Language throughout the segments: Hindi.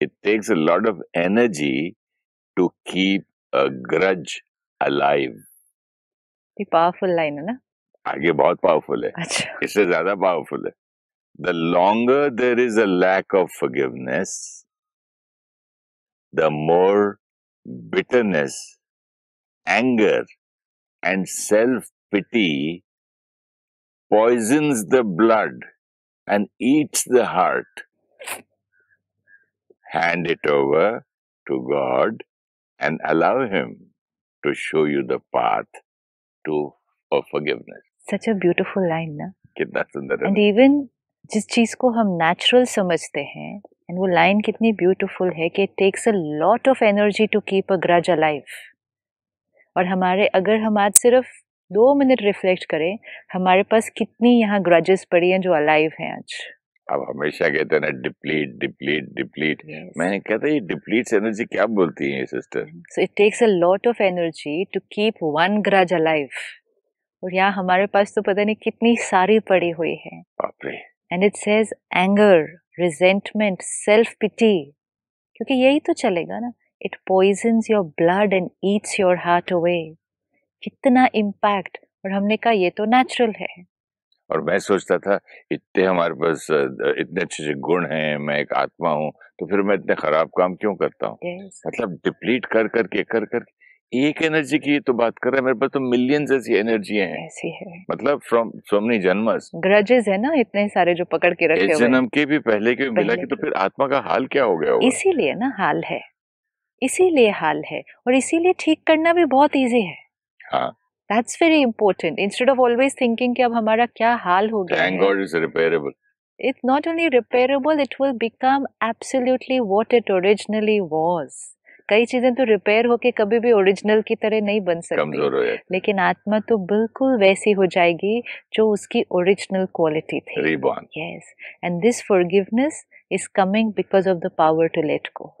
it takes a lot of energy to keep a grudge alive. ये powerful line है ना? आगे powerful है. अच्छा. powerful The longer there is a lack of forgiveness, the more bitterness, anger, and self-pity poisons the blood and eats the heart. hand it over to God and allow Him to show you the path to of forgiveness. Such a beautiful line, na? कितना सुंदर है. And even जिस चीज को हम natural समझते हैं and वो line कितनी beautiful है कि it takes a lot of energy to keep a grudge alive. और हमारे अगर हम आज सिर्फ दो मिनट रिफ्लेक्ट करें हमारे पास कितनी यहाँ ग्रजेस पड़ी हैं जो अलाइव हैं आज अब हमेशा कहते हैं ना डिप्लीट डिप्लीट डिप्लीट yes. मैंने कहता तो ये डिप्लीट एनर्जी क्या बोलती है sister so it takes a lot of energy to keep one grudge alive और यहाँ हमारे पास तो पता नहीं कितनी सारी पड़ी हुई है and it says anger resentment self pity क्योंकि यही तो चलेगा ना it poisons your blood and eats your heart away कितना इम्पैक्ट और हमने कहा ये तो नेचुरल है और मैं सोचता था इतने हमारे पास इतने अच्छे अच्छे गुण हैं मैं एक आत्मा हूँ तो फिर मैं इतने खराब काम क्यों करता हूँ yes. मतलब डिप्लीट कर कर के कर कर एक एनर्जी की तो बात कर रहे हैं मेरे पास तो मिलियन ऐसी एनर्जी है मतलब फ्रॉम सो मेनी जन्मस ग्रजेस है ना इतने सारे जो पकड़ के रखे हुए जन्म के भी पहले के मिला तो के तो फिर आत्मा का हाल क्या हो गया इसीलिए ना हाल है इसीलिए हाल है और इसीलिए ठीक करना भी बहुत इजी है हाँ that's very important instead of always thinking कि अब हमारा क्या हाल हो गया thank God it's repairable it's not only repairable it will become absolutely what it originally was कई चीजें तो रिपेयर होके कभी भी ओरिजिनल की तरह नहीं बन सकती कमजोर हो लेकिन आत्मा तो बिल्कुल वैसी हो जाएगी जो उसकी ओरिजिनल क्वालिटी थी yes and this forgiveness is coming because of the power to let go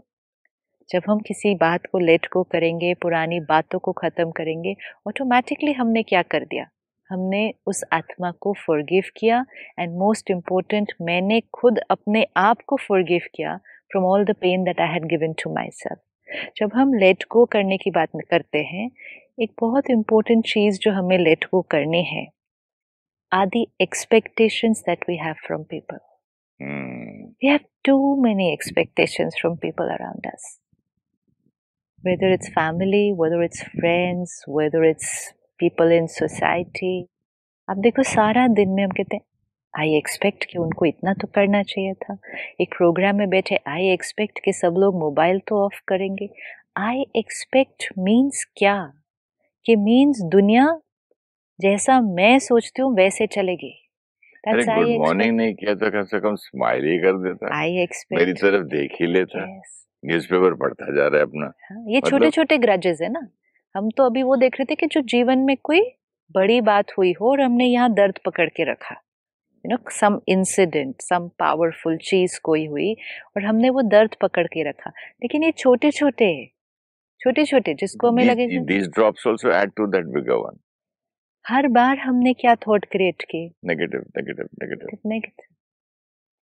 जब हम किसी बात को लेट को करेंगे पुरानी बातों को ख़त्म करेंगे ऑटोमेटिकली हमने क्या कर दिया हमने उस आत्मा को फॉरगिव किया एंड मोस्ट इम्पोर्टेंट मैंने खुद अपने आप को फॉरगिव किया from all the pain that I had given to my self जब हम लेट गो करने की बात करते हैं एक बहुत इम्पोर्टेंट चीज़ जो हमें लेट गो करनी है आदि the expectations that we have from people we have too many expectations from people around us whether it's family, whether it's friends, whether it's people in society. अब देखो सारा दिन में हम कहते हैं आई एक्सपेक्ट कि उनको इतना तो करना चाहिए था एक प्रोग्राम में बैठे आई एक्सपेक्ट कि सब लोग मोबाइल तो ऑफ करेंगे आई एक्सपेक्ट मीन्स क्या कि मीन्स दुनिया जैसा मैं सोचती हूँ वैसे चलेगी गुड मॉर्निंग नहीं किया तो कम से कम स्माइल ही कर देता आई एक्सपेक्ट मेरी तरफ देख ही लेता yes. न्यूज़पेपर पढ़ता जा रहा है अपना हाँ, ये छोटे छोटे ग्रजेस है ना हम तो अभी वो देख रहे थे कि जो जीवन में कोई बड़ी बात हुई हो और हमने यहाँ दर्द पकड़ के रखा you know some incident some powerful चीज़ कोई हुई और हमने वो दर्द पकड़ के रखा लेकिन ये छोटे छोटे छोटे छोटे जिसको हमें लगे these drops also add to that bigger one हर बार हमने क्या थॉट क्रिएट किए negative negative negative negative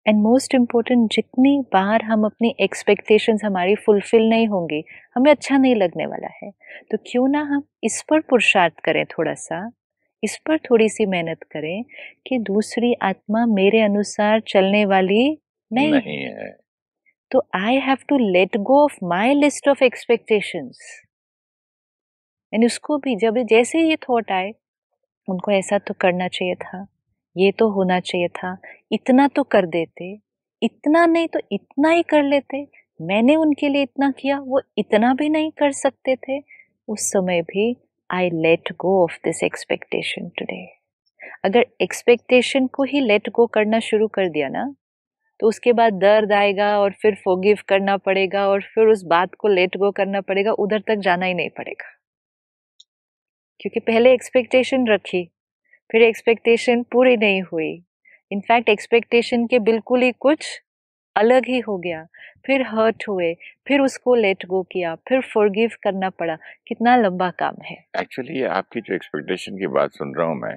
and most important जितनी बार हम अपनी एक्सपेक्टेशंस हमारी फुलफिल नहीं होंगी हमें अच्छा नहीं लगने वाला है तो क्यों ना हम इस पर पुरुषार्थ करें थोड़ा सा इस पर थोड़ी सी मेहनत करें कि दूसरी आत्मा मेरे अनुसार चलने वाली नहीं, नहीं है तो I have to let go of my list of expectations एंड उसको भी जब जैसे ये थॉट आए उनको ऐसा तो करना चाहिए था ये तो होना चाहिए था इतना तो कर देते इतना नहीं तो इतना ही कर लेते मैंने उनके लिए इतना किया वो इतना भी नहीं कर सकते थे उस समय भी I let go of this expectation today अगर एक्सपेक्टेशन को ही लेट गो करना शुरू कर दिया ना तो उसके बाद दर्द आएगा और फिर फोगिव करना पड़ेगा और फिर उस बात को लेट गो करना पड़ेगा उधर तक जाना ही नहीं पड़ेगा क्योंकि पहले एक्सपेक्टेशन रखी फिर एक्सपेक्टेशन पूरी नहीं हुई इनफैक्ट एक्सपेक्टेशन के बिल्कुल ही कुछ अलग ही हो गया फिर हर्ट हुए फिर उसको लेट गो किया फिर फॉरगिव करना पड़ा कितना लंबा काम है एक्चुअली आपकी जो एक्सपेक्टेशन की बात सुन रहा हूँ मैं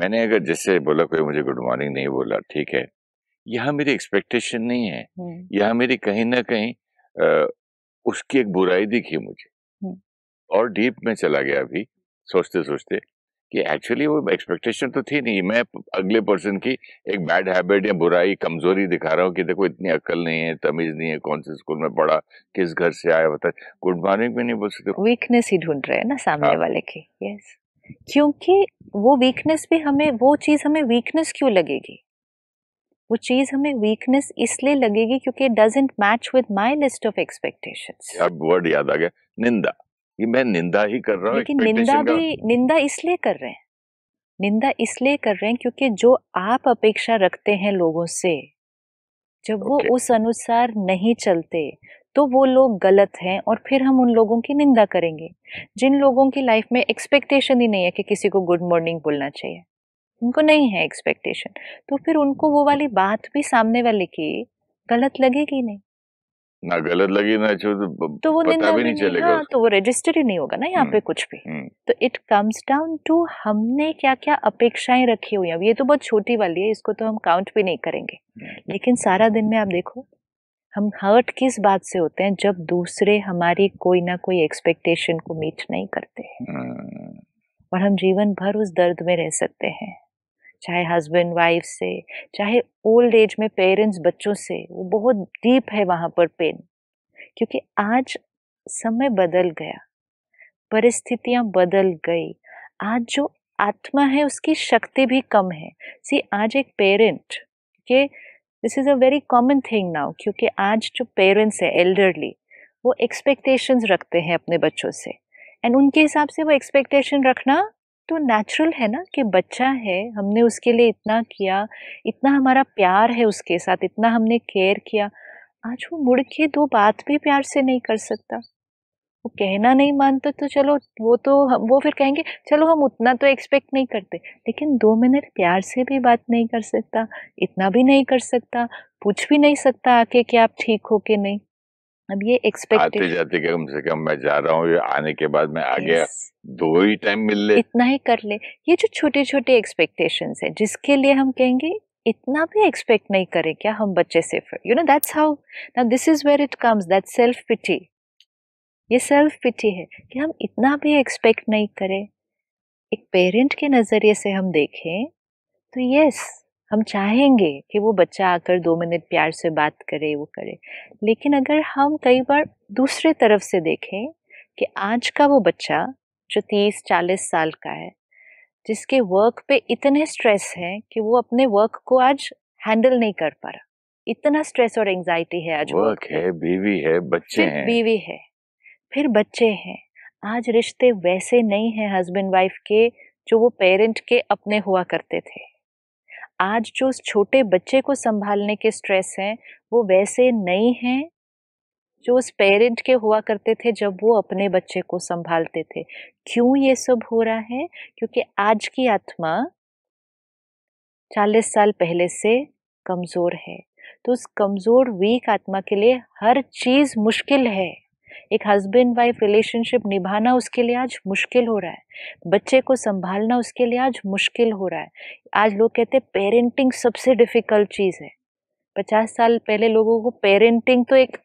मैंने अगर जैसे बोला कोई मुझे गुड मॉर्निंग नहीं बोला ठीक है यह मेरी एक्सपेक्टेशन नहीं है हम्म। यह मेरी कहीं ना कहीं आ, उसकी एक बुराई दिखी मुझे हम्म। और डीप में चला गया अभी सोचते सोचते कि एक्चुअली वो एक्सपेक्टेशन तो थी नहीं मैं अगले पर्सन की एक बैड हैबिट या बुराई कमजोरी दिखा रहा हूँ कि देखो इतनी अकल नहीं है तमीज नहीं है कौन से स्कूल में पढ़ा किस घर से आया बता गुड मॉर्निंग में नहीं बोल सकते वीकनेस ही ढूंढ रहे हैं ना सामने हाँ। वाले की यस क्योंकि वो वीकनेस भी हमें वो चीज हमें वीकनेस क्यों लगेगी वो चीज हमें वीकनेस इसलिए लगेगी क्योंकि it doesn't match with my list of expectation अब वर्ड याद आ गया निंदा ये मैं निंदा ही कर रहा हूँ लेकिन निंदा भी निंदा इसलिए कर रहे हैं निंदा इसलिए कर रहे हैं क्योंकि जो आप अपेक्षा रखते हैं लोगों से जब वो उस अनुसार नहीं चलते तो वो लोग गलत हैं और फिर हम उन लोगों की निंदा करेंगे जिन लोगों की लाइफ में एक्सपेक्टेशन ही नहीं है कि किसी को गुड मॉर्निंग बोलना चाहिए उनको नहीं है एक्सपेक्टेशन तो फिर उनको वो वाली बात भी सामने वाले की गलत लगेगी नहीं ना गलत लगी ना अच्छी तो, तो वो पता भी नहीं चलेगा हाँ, तो वो रजिस्टर ही नहीं होगा ना यहाँ हम्म, पे कुछ भी हम्म। तो इट कम्स डाउन टू हमने क्या क्या अपेक्षाएं रखी हुई हैं ये तो बहुत छोटी वाली है इसको तो हम काउंट भी नहीं करेंगे हम्म। लेकिन सारा दिन में आप देखो हम हर्ट किस बात से होते हैं जब दूसरे हमारी कोई ना कोई एक्सपेक्टेशन को मीट नहीं करते और हम जीवन भर उस दर्द में रह सकते हैं चाहे हस्बैंड वाइफ से चाहे ओल्ड एज में पेरेंट्स बच्चों से वो बहुत डीप है वहाँ पर पेन क्योंकि आज समय बदल गया परिस्थितियाँ बदल गई आज जो आत्मा है उसकी शक्ति भी कम है सी आज एक पेरेंट के this is a very common thing now क्योंकि आज जो पेरेंट्स हैं एल्डरली वो एक्सपेक्टेशंस रखते हैं अपने बच्चों से एंड उनके हिसाब से वो एक्सपेक्टेशन रखना तो नेचुरल है ना कि बच्चा है हमने उसके लिए इतना किया इतना हमारा प्यार है उसके साथ इतना हमने केयर किया आज वो मुड़ के दो बात भी प्यार से नहीं कर सकता वो कहना नहीं मानता तो चलो वो तो हम वो फिर कहेंगे चलो हम उतना तो एक्सपेक्ट नहीं करते लेकिन दो मिनट प्यार से भी बात नहीं कर सकता इतना भी नहीं कर सकता पूछ भी नहीं सकता आके कि आप ठीक हो के नहीं अब ये आते जाते कम से कम मैं जा रहा हूँ ये आने के बाद मैं आ गया दो ही टाइम मिल ले इतना ही कर ले ये जो छोटे छोटे एक्सपेक्टेशन है जिसके लिए हम कहेंगे इतना भी एक्सपेक्ट नहीं करें क्या हम बच्चे से फिर you know that's how now this is where it comes that self pity ये सेल्फ पिटी है कि हम इतना भी एक्सपेक्ट नहीं करें एक पेरेंट के नज़रिए से हम देखें तो यस yes, हम चाहेंगे कि वो बच्चा आकर दो मिनट प्यार से बात करे वो करे लेकिन अगर हम कई बार दूसरे तरफ से देखें कि आज का वो बच्चा जो तीस चालीस साल का है जिसके वर्क पे इतने स्ट्रेस हैं कि वो अपने वर्क को आज हैंडल नहीं कर पा रहा इतना स्ट्रेस और एंजाइटी है आज वर्क है बीवी है बच्चे हैं बीवी है फिर बच्चे हैं आज रिश्ते वैसे नहीं हैं हस्बैंड वाइफ के जो वो पेरेंट के अपने हुआ करते थे आज जो छोटे बच्चे को संभालने के स्ट्रेस हैं वो वैसे नहीं हैं जो उस पेरेंट के हुआ करते थे जब वो अपने बच्चे को संभालते थे क्यों ये सब हो रहा है क्योंकि आज की आत्मा चालीस साल पहले से कमज़ोर है तो उस कमज़ोर वीक आत्मा के लिए हर चीज़ मुश्किल है एक हस्बैंड वाइफ रिलेशनशिप निभाना उसके लिए आज मुश्किल हो रहा है बच्चे को संभालना उसके लिए आज मुश्किल हो रहा है आज लोग कहते हैं पेरेंटिंग सबसे डिफ़िकल्ट चीज़ है पचास साल पहले लोगों को पेरेंटिंग तो एक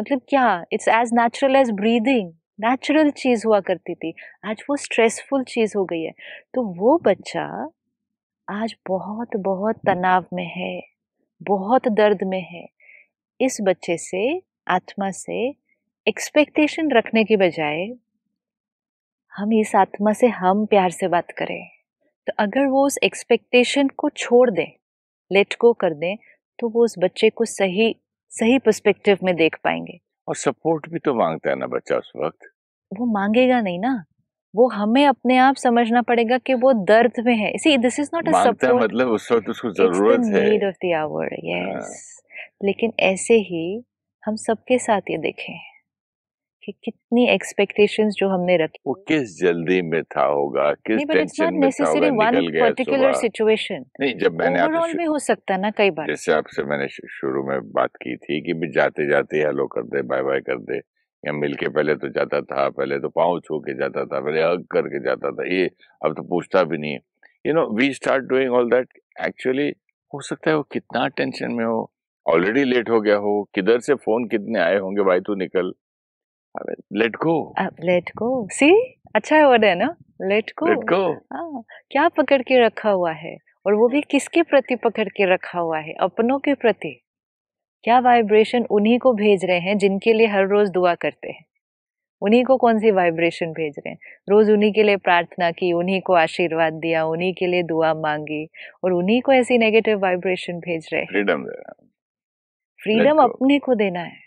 मतलब क्या it's as natural as breathing natural चीज़ हुआ करती थी आज वो स्ट्रेसफुल चीज़ हो गई है तो वो बच्चा आज बहुत बहुत तनाव में है बहुत दर्द में है इस बच्चे से आत्मा से एक्सपेक्टेशन रखने की बजाय हम इस आत्मा से हम प्यार से बात करें तो अगर वो उस एक्सपेक्टेशन को छोड़ दें लेट गो कर दें तो वो उस बच्चे को सही सही पर्सपेक्टिव में देख पाएंगे और सपोर्ट भी तो मांगता है ना बच्चा उस वक्त वो मांगेगा नहीं ना वो हमें अपने आप समझना पड़ेगा कि वो दर्द में है इसी this is not a support मतलब उस वक्त उसको जरूरत है need of the hour yes लेकिन ऐसे ही हम सबके साथ ये देखें कि कितनी एक्सपेक्टेशंस जो हमने रखी वो किस जल्दी में था होगा किस टेंशन में था होगा निकल गया पर्टिकुलर सिचुएशन नहीं जब तो मैंने ओवरऑल में हो सकता ना कई बार जैसे आपसे मैंने शुरू में बात की थी कि भी जाते जाते हेलो कर दे बाय बाय कर दे या मिलके पहले तो जाता था पहले तो पाँव छू के जाता था पहले हग करके जाता था ये अब तो पूछता भी नहीं you know we start doing all that actually हो सकता है वो कितना टेंशन में हो ऑलरेडी लेट हो गया हो किधर से फोन कितने आए होंगे भाई तू निकल लेट गो लेट गो सी अच्छा वर्ड है ना लेट गो लेट गो क्या पकड़ के रखा हुआ है और वो भी किसके प्रति पकड़ के रखा हुआ है अपनों के प्रति क्या वाइब्रेशन उन्हीं को भेज रहे हैं जिनके लिए हर रोज दुआ करते हैं उन्हीं को कौन सी वाइब्रेशन भेज रहे हैं रोज उन्हीं के लिए प्रार्थना की उन्हीं को आशीर्वाद दिया उन्हीं के लिए दुआ मांगी और उन्हीं को ऐसी नेगेटिव वाइब्रेशन भेज रहे हैं फ्रीडम फ्रीडम अपने को देना है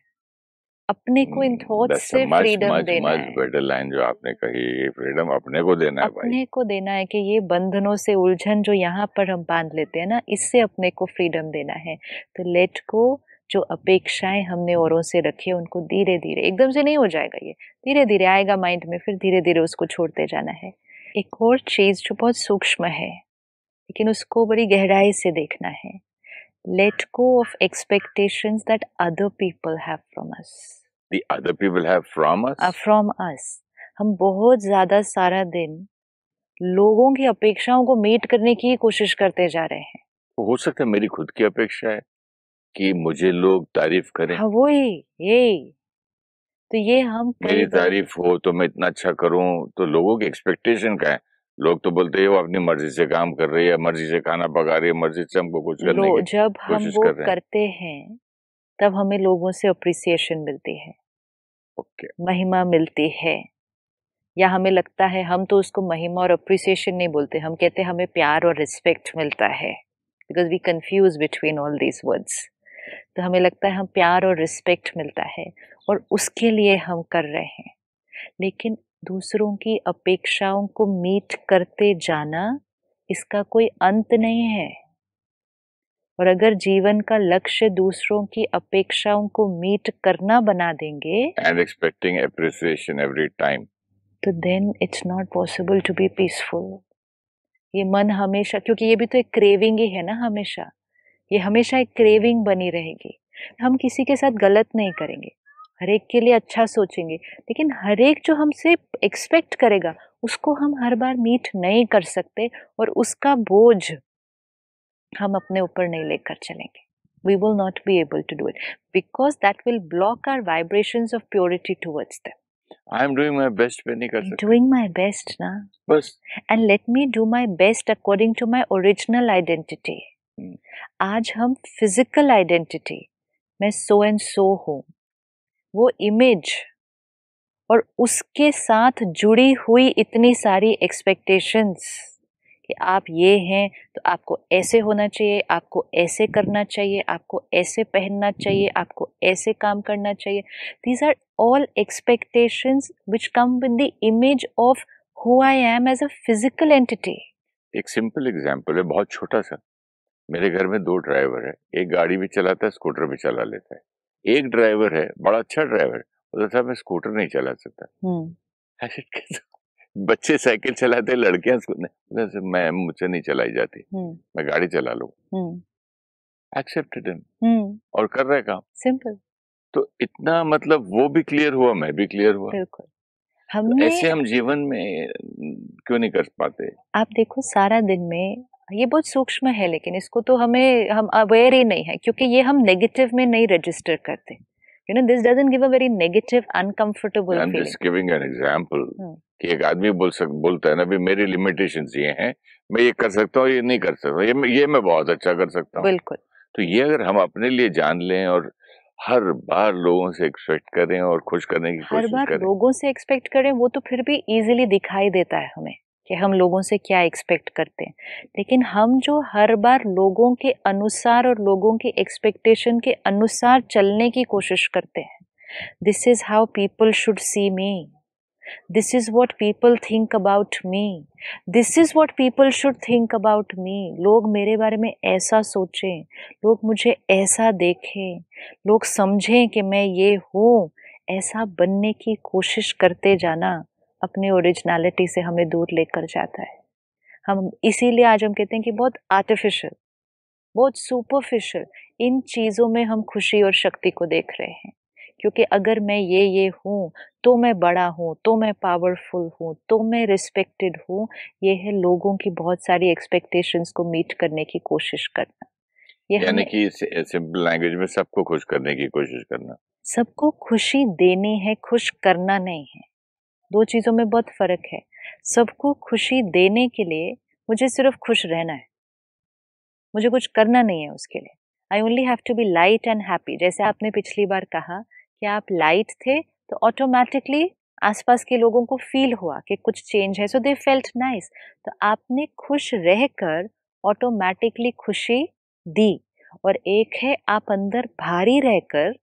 अपने को इन थॉट hmm, से फ्रीडम देना much है बेटर लाइन जो आपने कही फ्रीडम अपने को देना अपने है अपने को देना है कि ये बंधनों से उलझन जो यहाँ पर हम बांध लेते हैं ना इससे अपने को फ्रीडम देना है तो लेट को जो अपेक्षाएं हमने औरों से रखी है उनको धीरे धीरे एकदम से नहीं हो जाएगा ये धीरे धीरे आएगा माइंड में फिर धीरे धीरे उसको छोड़ते जाना है एक और चीज़ जो बहुत सूक्ष्म है लेकिन उसको बड़ी गहराई से देखना है let go of expectations that other people have from us the other people have from us uh, from us हम बहुत ज्यादा सारा दिन लोगों की अपेक्षाओं को मीट करने की कोशिश करते जा रहे हैं हो सकता है मेरी खुद की अपेक्षा है कि मुझे लोग तारीफ करें हाँ वो ही ये तो ये हम मेरी तारीफ हो तो मैं इतना अच्छा करूं तो लोगों की एक्सपेक्टेशन का है लोग तो बोलते हैं वो अपनी मर्जी से काम कर रही है मर्जी से खाना पका रही है मर्जी से हमको कुछ करने की जब हम वो कर करते हैं तब हमें लोगों से अप्रिसिएशन मिलती है ओके okay. महिमा मिलती है या हमें लगता है हम तो उसको महिमा और अप्रिसिएशन नहीं बोलते हम कहते हैं हमें प्यार और रिस्पेक्ट मिलता है because we confuse between all these words तो हमें लगता है हम प्यार और रिस्पेक्ट मिलता है और उसके लिए हम कर रहे हैं लेकिन दूसरों की अपेक्षाओं को मीट करते जाना इसका कोई अंत नहीं है और अगर जीवन का लक्ष्य दूसरों की अपेक्षाओं को मीट करना बना देंगे and expecting appreciation every time तो then it's not possible to be peaceful ये मन हमेशा क्योंकि ये भी तो एक क्रेविंग ही है ना हमेशा ये हमेशा एक क्रेविंग बनी रहेगी हम किसी के साथ गलत नहीं करेंगे हर एक के लिए अच्छा सोचेंगे लेकिन हर एक जो हमसे एक्सपेक्ट करेगा उसको हम हर बार मीट नहीं कर सकते और उसका बोझ हम अपने ऊपर नहीं लेकर चलेंगे we will not be able to do it because that will block our vibrations of purity towards them. I am doing my best, but nahi kar sakta. Doing my best, na. Bas. And let me do my best according to my original identity. Hmm. आज हम फिजिकल आइडेंटिटी मैं सो एंड सो हूँ वो इमेज और उसके साथ जुड़ी हुई इतनी सारी एक्सपेक्टेशंस कि आप ये हैं तो आपको ऐसे होना चाहिए आपको ऐसे करना चाहिए आपको ऐसे पहनना चाहिए आपको ऐसे काम करना चाहिए these are all expectations which come with the image of who I am as a physical entity एक सिंपल एग्जाम्पल है बहुत छोटा सा मेरे घर में दो ड्राइवर है एक गाड़ी भी चलाता है स्कूटर भी चला लेता है एक ड्राइवर है बड़ा अच्छा ड्राइवर बोलता तो मैं स्कूटर नहीं चला सकता हम्म। बच्चे साइकिल चलाते लड़कियां मैं मुझसे नहीं चलाई जाती हम्म। मैं गाड़ी चला लू एक्सेप्टेड हम्म। और कर रहे काम सिंपल तो इतना मतलब वो भी क्लियर हुआ मैं भी क्लियर हुआ बिल्कुल तो हमने तो ऐसे हम जीवन में क्यों नहीं कर पाते आप देखो सारा दिन में ये बहुत सूक्ष्म है लेकिन इसको तो हमें हम अवेयर ही नहीं है क्योंकि ये हम नेगेटिव में नहीं रजिस्टर करते you know this doesn't give a very negative uncomfortable I am just giving an example कि एक आदमी बोल सक बोलता है ना भी मेरी लिमिटेशंस ये हैं मैं ये कर सकता हूँ ये नहीं कर सकता ये ये मैं बहुत अच्छा कर सकता हूँ बिल्कुल तो ये अगर हम अपने लिए जान लें और हर बार लोगों से एक्सपेक्ट करें और खुश करने की कोशिश करें हर बार लोगों से एक्सपेक्ट करें वो तो फिर भी इजीली दिखाई देता है हमें कि हम लोगों से क्या एक्सपेक्ट करते हैं लेकिन हम जो हर बार लोगों के अनुसार और लोगों के एक्सपेक्टेशन के अनुसार चलने की कोशिश करते हैं this is how people should see me this is what people think about me this is what people should think about me लोग मेरे बारे में ऐसा सोचें लोग मुझे ऐसा देखें लोग समझें कि मैं ये हूँ ऐसा बनने की कोशिश करते जाना अपनी ओरिजिनलिटी से हमें दूर लेकर जाता है हम इसीलिए आज हम कहते हैं कि बहुत आर्टिफिशियल बहुत सुपरफिशियल इन चीज़ों में हम खुशी और शक्ति को देख रहे हैं क्योंकि अगर मैं ये ये हूँ तो मैं बड़ा हूँ तो मैं पावरफुल हूँ तो मैं रिस्पेक्टेड हूँ ये है लोगों की बहुत सारी एक्सपेक्टेशंस को मीट करने की कोशिश करना ये यानी कि सिंपल लैंग्वेज में सबको खुश करने की कोशिश करना सबको खुशी देनी है खुश करना नहीं है दो चीज़ों में बहुत फ़र्क है सबको खुशी देने के लिए मुझे सिर्फ खुश रहना है मुझे कुछ करना नहीं है उसके लिए I only have to be light and happy जैसे आपने पिछली बार कहा कि आप लाइट थे तो ऑटोमेटिकली आसपास के लोगों को फील हुआ कि कुछ चेंज है सो दे फेल्ट नाइस तो आपने खुश रहकर ऑटोमेटिकली खुशी दी और एक है आप अंदर भारी रहकर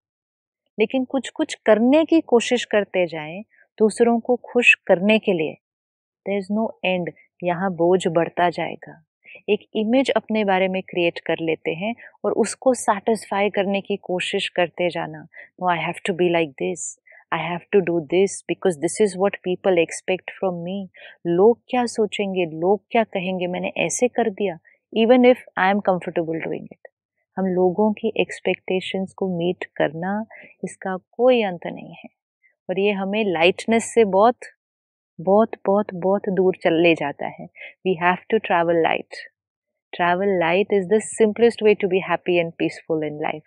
लेकिन कुछ कुछ करने की कोशिश करते जाएं दूसरों को खुश करने के लिए देर इज नो एंड यहाँ बोझ बढ़ता जाएगा एक इमेज अपने बारे में क्रिएट कर लेते हैं और उसको सेटिस्फाई करने की कोशिश करते जाना no I have to be like this I have to do this because this is what people expect from me लोग क्या सोचेंगे लोग क्या कहेंगे मैंने ऐसे कर दिया even if I am comfortable doing it हम लोगों की एक्सपेक्टेशंस को मीट करना इसका कोई अंत नहीं है और ये हमें लाइटनेस से बहुत बहुत बहुत बहुत दूर चल ले जाता है we have to travel light travel light is the simplest way to be happy and peaceful in life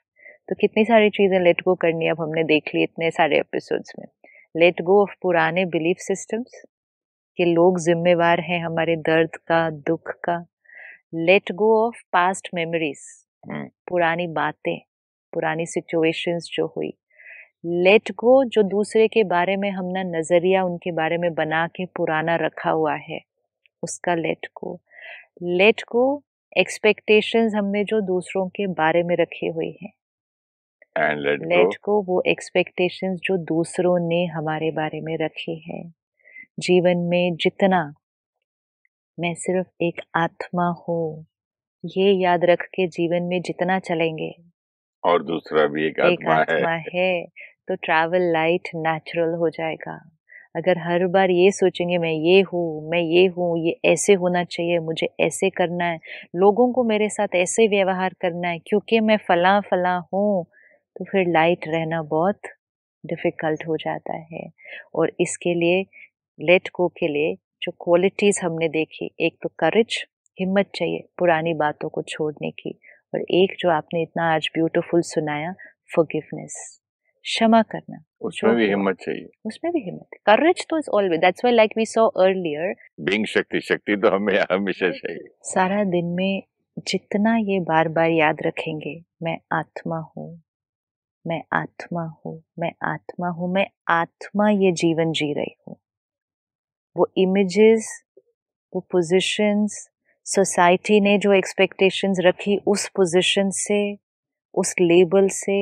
तो कितनी सारी चीज़ें लेट गो करनी अब हमने देख ली इतने सारे एपिसोड्स में लेट गो ऑफ पुराने बिलीफ सिस्टम्स कि लोग जिम्मेवार हैं हमारे दर्द का दुख का let go of past memories पुरानी बातें पुरानी सिचुएशंस जो हुई लेट गो जो दूसरे के बारे में हमने नज़रिया उनके बारे में बना के पुराना रखा हुआ है उसका let go let go expectations हमने जो दूसरों के बारे में रखी हुई है लेट गो वो एक्सपेक्टेशंस जो दूसरों ने हमारे बारे में रखी है जीवन में जितना मैं सिर्फ एक आत्मा हूँ ये याद रख के जीवन में जितना चलेंगे और दूसरा भी एक, एक आत्मा, आत्मा है, है तो ट्रैवल लाइट नेचुरल हो जाएगा अगर हर बार ये सोचेंगे मैं ये हूँ मैं ये हूँ ये ऐसे होना चाहिए मुझे ऐसे करना है लोगों को मेरे साथ ऐसे व्यवहार करना है क्योंकि मैं फला फला हूँ तो फिर लाइट रहना बहुत डिफ़िकल्ट हो जाता है और इसके लिए लेट को के लिए जो क्वालिटीज़ हमने देखी एक तो करेज हिम्मत चाहिए पुरानी बातों को छोड़ने की और एक जो आपने इतना आज ब्यूटीफुल सुनाया फॉरगिवनेस क्षमा करना उसमें भी हिम्मत चाहिए उसमें भी हिम्मत करेज तो is always that's why like we saw earlier being shakti shakti तो हमें हमेशा चाहिए सारा दिन में जितना ये बार बार याद रखेंगे मैं आत्मा हूँ मैं आत्मा हूँ मैं आत्मा हूँ मैं आत्मा ये जीवन जी रही हूँ वो इमेजेस वो पोजीशंस सोसाइटी ने जो एक्सपेक्टेशंस रखी उस पोजीशन से उस लेबल से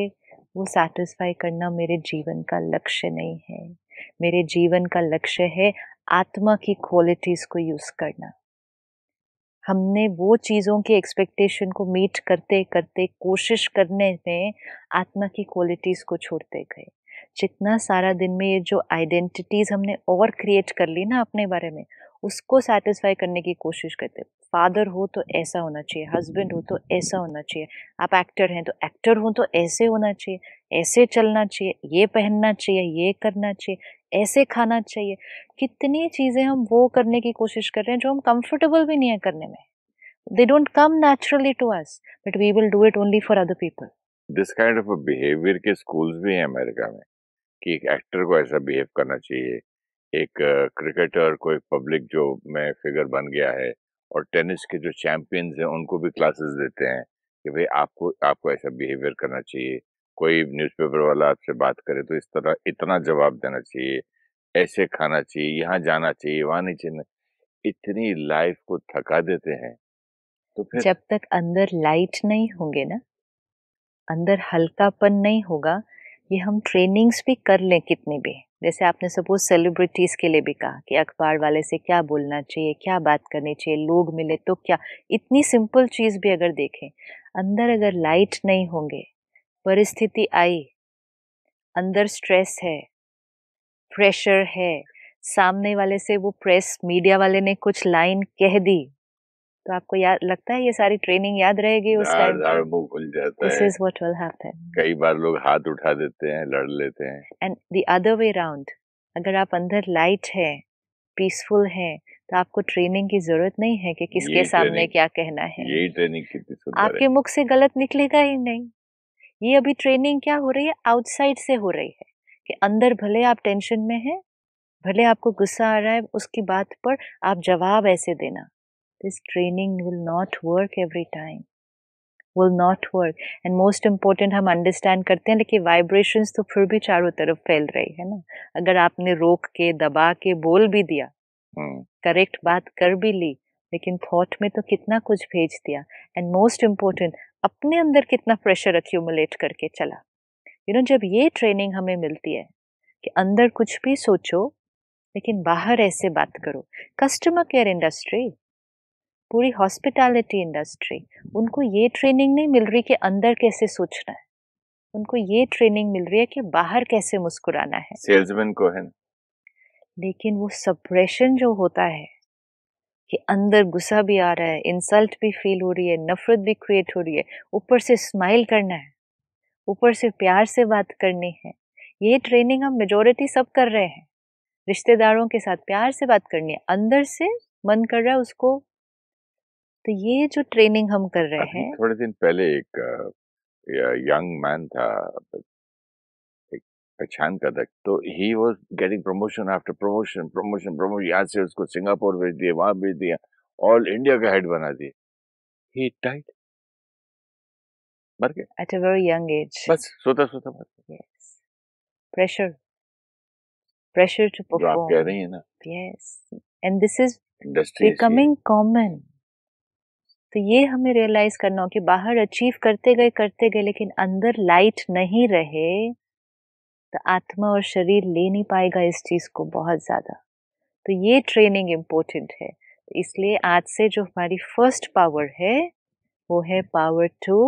वो सेटिस्फाई करना मेरे जीवन का लक्ष्य नहीं है मेरे जीवन का लक्ष्य है आत्मा की क्वालिटीज़ को यूज़ करना हमने वो चीज़ों की एक्सपेक्टेशन को मीट करते करते कोशिश करने में आत्मा की क्वालिटीज़ को छोड़ते गए जितना सारा दिन में ये जो आइडेंटिटीज़ हमने और क्रिएट कर ली ना अपने बारे में उसको सेटिस्फाई करने की कोशिश करते फादर हो तो ऐसा होना चाहिए हस्बैंड हो तो ऐसा होना चाहिए आप एक्टर हैं तो एक्टर हो तो ऐसे होना चाहिए ऐसे चलना चाहिए ये पहनना चाहिए ये करना चाहिए ऐसे खाना चाहिए कितनी चीज़ें हम वो करने की कोशिश कर रहे हैं जो हम कंफर्टेबल भी नहीं है करने में they don't come naturally to us but we will do it only for other people this kind of behaviour के स्कूल्स भी हैं अमेरिका में कि एक एक्टर को ऐसा बिहेव करना चाहिए एक क्रिकेटर को एक पब्लिक जो में फिगर बन गया है और टेनिस के जो चैंपियंस हैं उनको भी क्लासेस देते हैं कि भाई आपको आपको ऐसा बिहेवियर करना चाहिए कोई न्यूज़पेपर वाला आपसे बात करे तो इस तरह इतना जवाब देना चाहिए ऐसे खाना चाहिए यहाँ जाना चाहिए वहाँ नहीं चाहिए इतनी लाइफ को थका देते हैं तो फिर जब तक अंदर लाइट नहीं होंगे ना अंदर हल्कापन नहीं होगा ये हम ट्रेनिंग्स भी कर लें कितने भी जैसे आपने सपोज सेलिब्रिटीज़ के लिए भी कहा कि अखबार वाले से क्या बोलना चाहिए क्या बात करनी चाहिए लोग मिले तो क्या इतनी सिंपल चीज़ भी अगर देखें अंदर अगर लाइट नहीं होंगे परिस्थिति आई अंदर स्ट्रेस है प्रेशर है सामने वाले से वो प्रेस मीडिया वाले ने कुछ लाइन कह दी तो आपको याद लगता है ये सारी ट्रेनिंग याद रहेगी उस टाइम मुंह खुल जाता This है इज व्हाट विल हैपन कई बार लोग हाथ उठा देते हैं लड़ लेते हैं and the other way round अगर आप अंदर लाइट है पीसफुल है तो आपको ट्रेनिंग की जरूरत नहीं है कि किसके सामने क्या कहना है यही ट्रेनिंग कितनी आपके मुख से गलत निकलेगा ही नहीं ये अभी ट्रेनिंग क्या हो रही है आउटसाइड से हो रही है कि अंदर भले आप टेंशन में हैं भले आपको गुस्सा आ रहा है उसकी बात पर आप जवाब ऐसे देना this training will not work every time will not work and most important हम understand करते हैं लेकिन vibrations तो फिर भी चारों तरफ फैल रही है ना अगर आपने रोक के दबा के बोल भी दिया करेक्ट हम्म, बात कर भी ली लेकिन थॉट में तो कितना कुछ भेज दिया एंड मोस्ट इम्पोर्टेंट अपने अंदर कितना प्रेशर अक्यूमुलेट करके चला यू you नो know, जब ये ट्रेनिंग हमें मिलती है कि अंदर कुछ भी सोचो लेकिन बाहर ऐसे बात करो कस्टमर केयर इंडस्ट्री पूरी हॉस्पिटैलिटी इंडस्ट्री उनको ये ट्रेनिंग नहीं मिल रही कि अंदर कैसे सोचना है उनको ये ट्रेनिंग मिल रही है कि बाहर कैसे मुस्कुराना है सेल्समैन को है लेकिन वो सप्रेशन जो होता है कि अंदर गुस्सा भी आ रहा है इंसल्ट भी फील हो रही है नफरत भी क्रिएट हो रही है ऊपर से स्माइल करना है ऊपर से प्यार से बात करनी है ये ट्रेनिंग हम मेजोरिटी सब कर रहे हैं रिश्तेदारों के साथ प्यार से बात करनी है अंदर से मन कर रहा है उसको तो ये जो ट्रेनिंग हम कर रहे हाँ, हैं थोड़े दिन पहले एक यंग मैन था पहचान का तक तो ही was getting promotion after promotion promotion promotion यहाँ से उसको सिंगापुर भेज दिए वहां भेज दिया ऑल इंडिया का हेड बना दिए ही टाइट मर गया at a very young age बस सोता सोता मर गया प्रेशर प्रेशर टू परफॉर्म आप कह रही हैं ना yes and this is becoming common तो ये हमें रियलाइज करना हो कि बाहर अचीव करते गए करते गए लेकिन अंदर लाइट नहीं रहे तो आत्मा और शरीर ले नहीं पाएगा इस चीज़ को बहुत ज़्यादा तो ये ट्रेनिंग इम्पोर्टेंट है इसलिए आज से जो हमारी फर्स्ट पावर है वो है पावर टू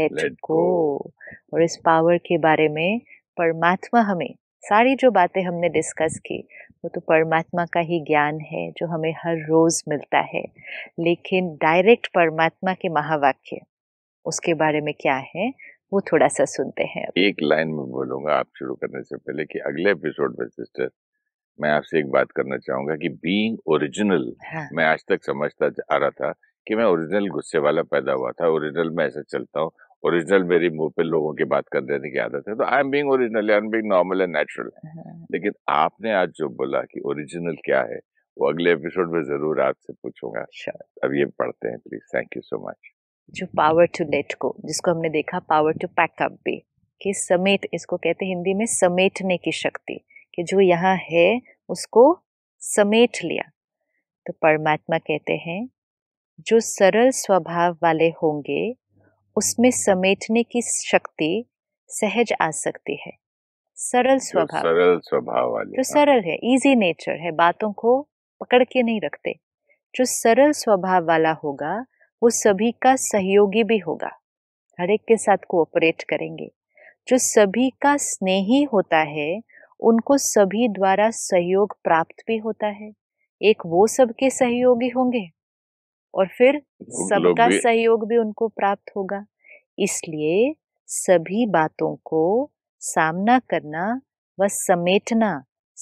लेट गो और इस पावर के बारे में परमात्मा हमें सारी जो बातें हमने डिस्कस की वो तो परमात्मा का ही ज्ञान है जो हमें हर रोज़ मिलता है लेकिन डायरेक्ट परमात्मा के महावाक्य उसके बारे में क्या है वो थोड़ा सा सुनते हैं एक लाइन में बोलूंगा आप शुरू करने से पहले कि अगले एपिसोड में सिस्टर मैं आपसे एक बात करना चाहूंगा कि बीइंग ओरिजिनल हाँ। मैं आज तक समझता आ रहा था कि मैं ओरिजिनल गुस्से वाला पैदा हुआ था ओरिजिनल में ऐसा चलता हूँ ओरिजिनल मेरी मुंह पे लोगों की बात कर देने की आदत है तो I am being original I am being normal and natural लेकिन आपने आज जो बोला कि ओरिजिनल क्या है वो अगले एपिसोड में जरूर आपसे पूछूंगा अच्छा। अब ये पढ़ते हैं please thank you so much जो पावर टू लेट को जिसको हमने देखा पावर टू पैक अप भी कि समेट इसको कहते हैं हिंदी में समेटने की शक्ति कि जो यहाँ है उसको समेट लिया तो परमात्मा कहते हैं जो सरल स्वभाव वाले होंगे उसमें समेटने की शक्ति सहज आ सकती है सरल स्वभाव सरल स्वभाव वाले जो हाँ। सरल है इजी नेचर है बातों को पकड़ के नहीं रखते जो सरल स्वभाव वाला होगा वो सभी का सहयोगी भी होगा हर एक के साथ कोऑपरेट करेंगे जो सभी का स्नेही होता है उनको सभी द्वारा सहयोग प्राप्त भी होता है एक वो सबके सहयोगी होंगे और फिर सबका सहयोग भी उनको प्राप्त होगा इसलिए सभी बातों को सामना करना व समेटना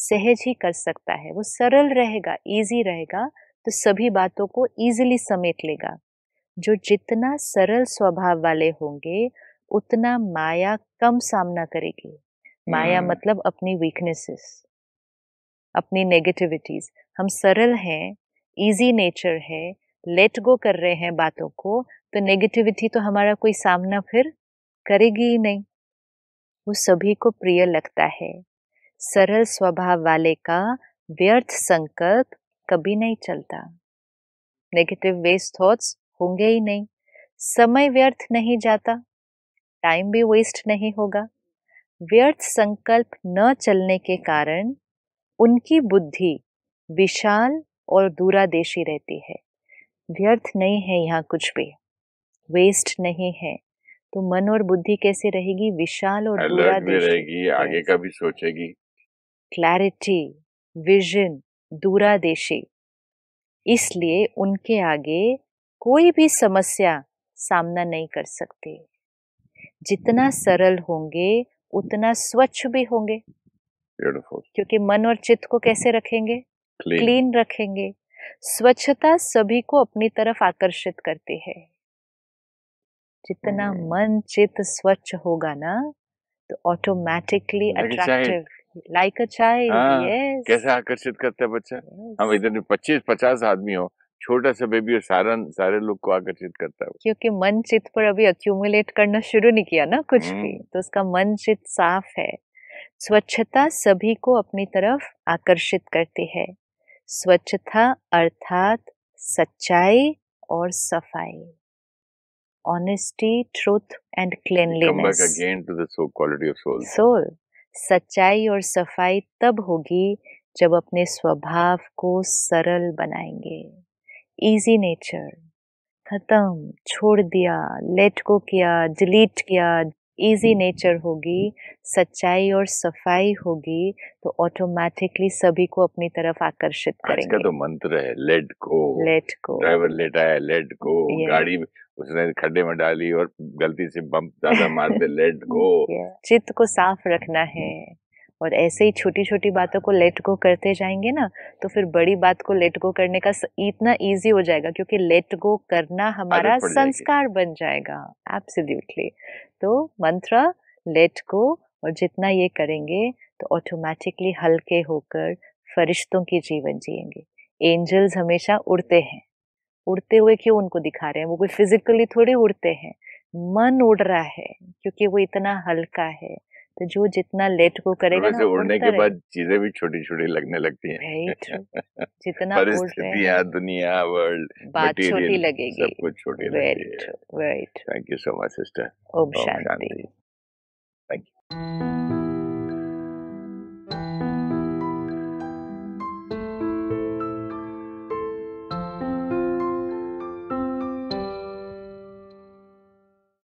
सहज ही कर सकता है वो सरल रहेगा इजी रहेगा तो सभी बातों को इजीली समेट लेगा जो जितना सरल स्वभाव वाले होंगे उतना माया कम सामना करेगी माया हम्म। मतलब अपनी वीकनेसेस अपनी नेगेटिविटीज हम सरल हैं इजी नेचर है लेट गो कर रहे हैं बातों को तो नेगेटिविटी तो हमारा कोई सामना फिर करेगी ही नहीं वो सभी को प्रिय लगता है सरल स्वभाव वाले का व्यर्थ संकल्प कभी नहीं चलता नेगेटिव वेस्ट थॉट्स होंगे ही नहीं समय व्यर्थ नहीं जाता टाइम भी वेस्ट नहीं होगा व्यर्थ संकल्प न चलने के कारण उनकी बुद्धि विशाल और दूरादेशी रहती है व्यर्थ नहीं है यहाँ कुछ भी वेस्ट नहीं है तो मन और बुद्धि कैसे रहेगी विशाल और पूरा रहेगी आगे का भी सोचेगी क्लैरिटी विजन दूरादेशी इसलिए उनके आगे कोई भी समस्या सामना नहीं कर सकते जितना सरल होंगे उतना स्वच्छ भी होंगे क्योंकि मन और चित्त को कैसे रखेंगे क्लीन रखेंगे स्वच्छता सभी को अपनी तरफ आकर्षित करती है जितना हम्म। मन चित स्वच्छ होगा ना तो automatically attractive like a child yes कैसे आकर्षित करते है बच्चा हम इधर पच्चीस पचास आदमी हो छोटा सा बेबी और सारा सारे लोग को आकर्षित करता है क्योंकि मन चित पर अभी अक्यूमुलेट करना शुरू नहीं किया ना कुछ भी हम्म। तो उसका मन चित साफ है स्वच्छता सभी को अपनी तरफ आकर्षित करती है स्वच्छता अर्थात सच्चाई और सफाई honesty, truth, and cleanliness. Come back again to the soul quality of soul. Soul. सच्चाई और सफाई तब होगी जब अपने स्वभाव को सरल बनाएंगे इजी नेचर खत्म छोड़ दिया लेट को किया डिलीट किया इजी नेचर होगी सच्चाई और सफाई होगी तो ऑटोमेटिकली सभी को अपनी तरफ आकर्षित करेंगे तो मंत्र है लेट को लेट को ड्राइवर लेट आया लेट को गाड़ी उसने खड्डे में डाली और गलती से बम्प ज्यादा मार दे लेट को चित्त को साफ रखना है और ऐसे ही छोटी छोटी बातों को लेट गो करते जाएंगे ना तो फिर बड़ी बात को लेट गो करने का इतना इजी हो जाएगा क्योंकि लेट गो करना हमारा संस्कार बन जाएगा एब्सोल्युटली तो मंत्र लेट गो और जितना ये करेंगे तो ऑटोमेटिकली हल्के होकर फरिश्तों की जीवन जिएंगे एंजल्स हमेशा उड़ते हैं उड़ते हुए क्यों उनको दिखा रहे हैं वो कोई फिजिकली थोड़ी उड़ते हैं मन उड़ रहा है क्योंकि वो इतना हल्का है तो जो जितना लेट को करेगा वैसे उड़ने के बाद चीजें भी छोटी छोटी लगने लगती हैं तो। जितना परिस्थितियाँ दुनिया वर्ल्ड बात छोटी लगेगी सब कुछ छोटी लगेगी thank you so much sister ओम शांति थैंक यू